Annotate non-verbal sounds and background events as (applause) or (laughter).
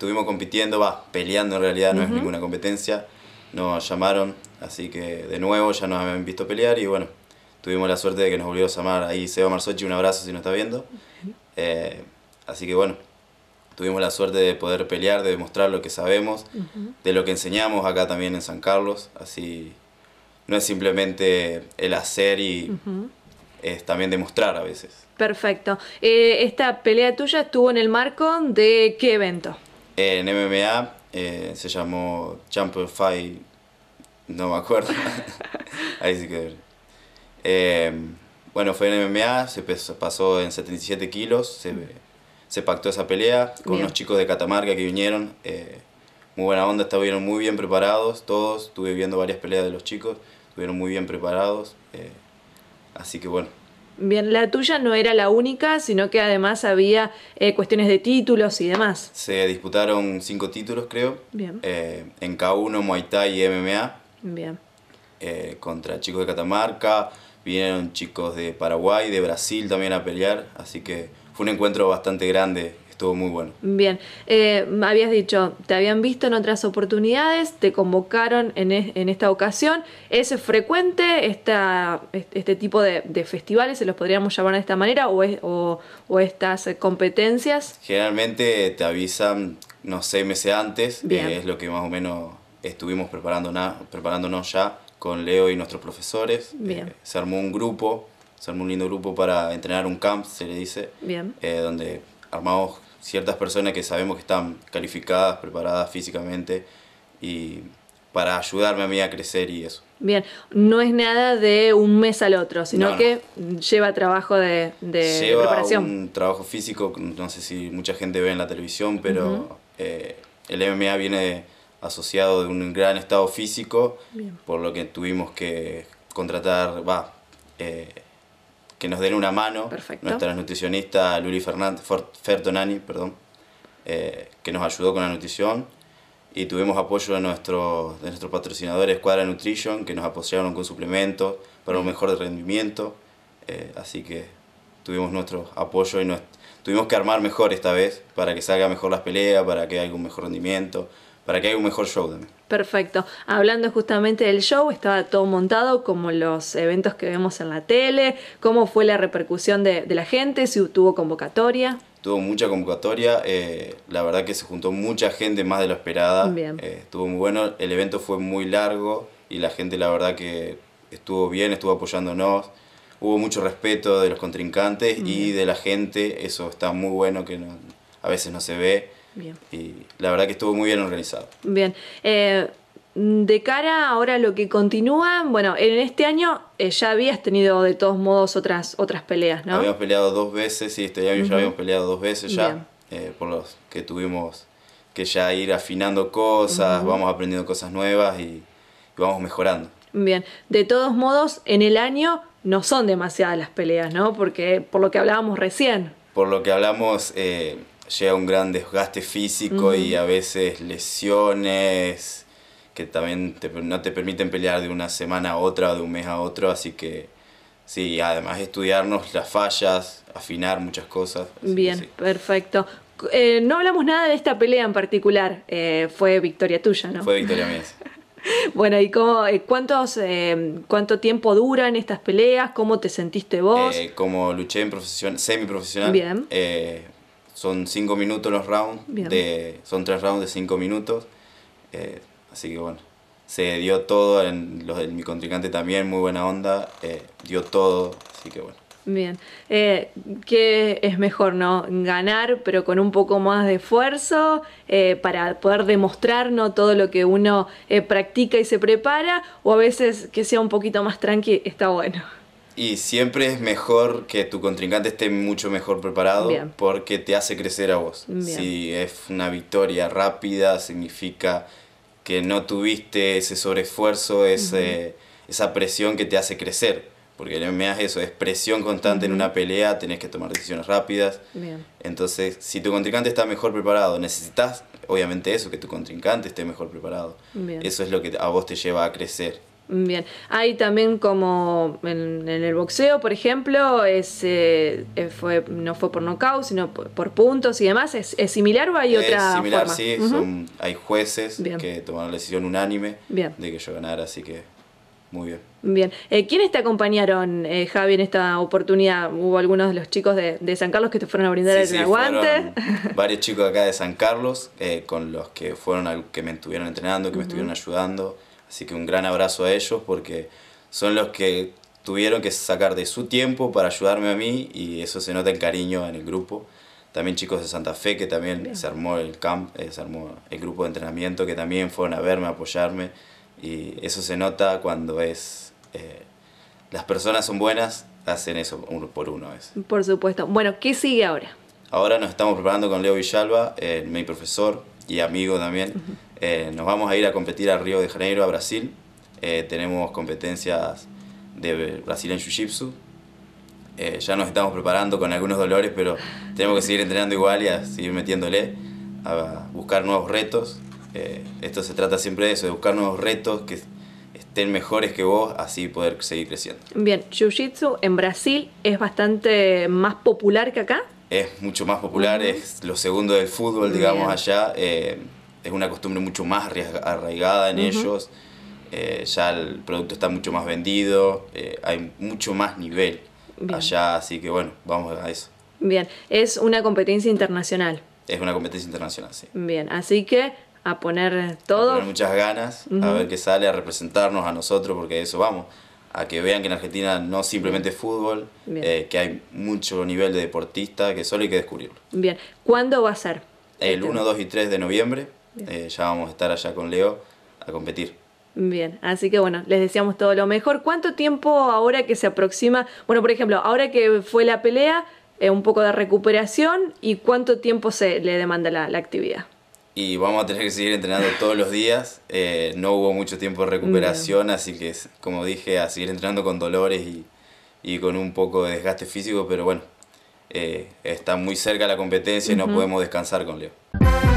estuvimos compitiendo, va, peleando en realidad, no es ninguna competencia. Nos llamaron, así que de nuevo ya nos habían visto pelear y bueno, tuvimos la suerte de que nos volvió a llamar ahí Seba Marzochi, un abrazo si nos está viendo. Eh, así que bueno, tuvimos la suerte de poder pelear, de demostrar lo que sabemos, de lo que enseñamos acá también en San Carlos, así no es simplemente el hacer y... es también demostrar a veces. Perfecto. Eh, ¿Esta pelea tuya estuvo en el marco de qué evento? En MMA eh, se llamó Jumper Fight, no me acuerdo. (laughs) Ahí sí que. Em, bueno, fue en MMA, se pasó en 77 kilos, mm. se, pactó esa pelea con los chicos de Catamarca que vinieron. Eh, muy buena onda, estuvieron muy bien preparados todos. Estuve viendo varias peleas de los chicos, estuvieron muy bien preparados. Eh, así que bueno, Bien, la tuya no era la única, sino que además había eh, cuestiones de títulos y demás. Se disputaron cinco títulos, creo. Eh, en K1, Muay Thai y MMA. Bien. Eh, contra chicos de Catamarca, vinieron chicos de Paraguay, de Brasil también a pelear, así que fue un encuentro bastante grande estuvo muy bueno. Bien, eh, habías dicho, te habían visto en otras oportunidades, te convocaron en, esta ocasión. ¿Es frecuente esta, este tipo de, festivales, se los podríamos llamar de esta manera, o, estas eh, competencias? Generalmente te avisan, no sé, meses antes, es lo que más o menos estuvimos preparando preparándonos ya con Leo y nuestros profesores. Eh, se armó un grupo, se armó un lindo grupo para entrenar un camp, se le dice, Bien. Eh, donde armamos ciertas personas que sabemos que están calificadas, preparadas físicamente y para ayudarme a mí a crecer y eso. Bien, no es nada de un mes al otro, sino que lleva trabajo de, de, lleva Un trabajo físico, no sé si mucha gente ve en la televisión, pero eh, el MMA viene asociado de un gran estado físico, por lo que tuvimos que contratar, va, eh, que nos den una mano. Nuestra nutricionista Luli Fernández, Fertonani, perdón, eh, que nos ayudó con la nutrición. Y tuvimos apoyo de, nuestro, de nuestros patrocinadores Cuadra Nutrition, que nos apoyaron con suplementos para un mejor rendimiento. Eh, así que tuvimos nuestro apoyo y nos, tuvimos que armar mejor esta vez para que salga mejor las peleas, para que haya un mejor rendimiento, para que haya un mejor show también. Perfecto. Hablando justamente del show, estaba todo montado como los eventos que vemos en la tele. ¿Cómo fue la repercusión de, de la gente? ¿Si tuvo convocatoria? Tuvo mucha convocatoria. Eh, la verdad que se juntó mucha gente más de lo esperada. Eh, estuvo muy bueno. El evento fue muy largo y la gente, la verdad que estuvo bien, estuvo apoyándonos hubo mucho respeto de los contrincantes y de la gente, eso está muy bueno que a veces no se ve. Bien. Y la verdad que estuvo muy bien organizado. Bien. Eh, de cara ahora lo que continúa, bueno, en este año eh, ya habías tenido de todos modos otras, otras peleas, ¿no? Habíamos peleado dos veces, sí, este año ya habíamos peleado dos veces ya, eh, por los que tuvimos que ya ir afinando cosas, vamos aprendiendo cosas nuevas y vamos mejorando. Bien, de todos modos, en el año no son demasiadas las peleas, ¿no? Porque por lo que hablábamos recién. Por lo que hablamos, eh, llega un gran desgaste físico y a veces lesiones que también no te permiten pelear de una semana a otra o de un mes a otro, así que sí, además estudiarnos las fallas, afinar muchas cosas. Bien, perfecto. Eh, no hablamos nada de esta pelea en particular, eh, fue victoria tuya, ¿no? Fue victoria mía. (laughs) Bueno, ¿y cómo, eh, cuántos, eh, cuánto tiempo duran estas peleas? ¿Cómo te sentiste vos? Eh, como luché en profesión, semiprofesional, Bien. son cinco minutos los rounds, son tres rounds de cinco minutos, así que bueno, se dio todo, en, los, del mi contrincante también, muy buena onda, dio todo, así que bueno. Bien. Eh, ¿Qué es mejor, no? Ganar, pero con un poco más de esfuerzo eh, para poder demostrar todo lo que uno eh, practica y se prepara, o a veces que sea un poquito más tranqui, está bueno. Y siempre es mejor que tu contrincante esté mucho mejor preparado porque te hace crecer a vos. Si es una victoria rápida, significa que no tuviste ese sobreesfuerzo, ese, esa presión que te hace crecer porque el MMA es eso, es presión constante en una pelea, tenés que tomar decisiones rápidas. Entonces, si tu contrincante está mejor preparado, necesitas obviamente eso, que tu contrincante esté mejor preparado. Eso es lo que a vos te lleva a crecer. Bien, hay también como en, el boxeo, por ejemplo, es, eh, eh, fue, no fue por nocaut, sino por, puntos y demás. ¿Es, similar o hay otra similar, sí. hay jueces que tomaron la decisión unánime de que yo ganara, así que muy bien. Bien. Eh, ¿Quiénes te acompañaron, eh, Javi, en esta oportunidad? ¿Hubo algunos de los chicos de, de San Carlos que te fueron a brindar el aguante? (laughs) varios chicos acá de San Carlos eh, con los que fueron que me estuvieron entrenando, que me estuvieron ayudando. Así que un gran abrazo a ellos porque son los que tuvieron que sacar de su tiempo para ayudarme a mí y eso se nota el cariño en el grupo. También chicos de Santa Fe que también se armó el camp, se armó el grupo de entrenamiento que también fueron a verme, a apoyarme y eso se nota cuando es... Eh, las personas son buenas, hacen eso uno por uno. Es. Por supuesto. Bueno, ¿qué sigue ahora? Ahora nos estamos preparando con Leo Villalba, eh, mi profesor y amigo también. Eh, nos vamos a ir a competir a Río de Janeiro, a Brasil. tenemos competencias de Brasil en Jiu-Jitsu. ya nos estamos preparando con algunos dolores, pero tenemos que seguir entrenando igual y a seguir metiéndole, a buscar nuevos retos. Eh, esto se trata siempre de eso, de buscar nuevos retos que estén mejores que vos, así poder seguir creciendo. Bien, Jiu-Jitsu en Brasil es bastante más popular que acá. Es mucho más popular, es lo segundo del fútbol, digamos, allá. Eh, es una costumbre mucho más arraigada en ellos. Eh, ya el producto está mucho más vendido, hay mucho más nivel allá, así que bueno, vamos a eso. Bien, es una competencia internacional. Es una competencia internacional, sí. Bien, así que a poner todo. A muchas ganas, a ver qué sale, a representarnos a nosotros, porque eso vamos, a que vean que en Argentina no simplemente fútbol, eh, que hay mucho nivel de deportista, que solo hay que descubrirlo. Bien, ¿cuándo va a ser? El 1, este 2 y 3 de noviembre, eh, ya vamos a estar allá con Leo a competir. Bien, así que bueno, les deseamos todo lo mejor. ¿Cuánto tiempo ahora que se aproxima? Bueno, por ejemplo, ahora que fue la pelea, eh, un poco de recuperación y cuánto tiempo se le demanda la actividad y vamos a tener que seguir entrenando todos los días. Eh, no hubo mucho tiempo de recuperación, así que como dije, a seguir entrenando con dolores y, con un poco de desgaste físico, pero bueno, eh, está muy cerca la competencia y no podemos descansar con Leo.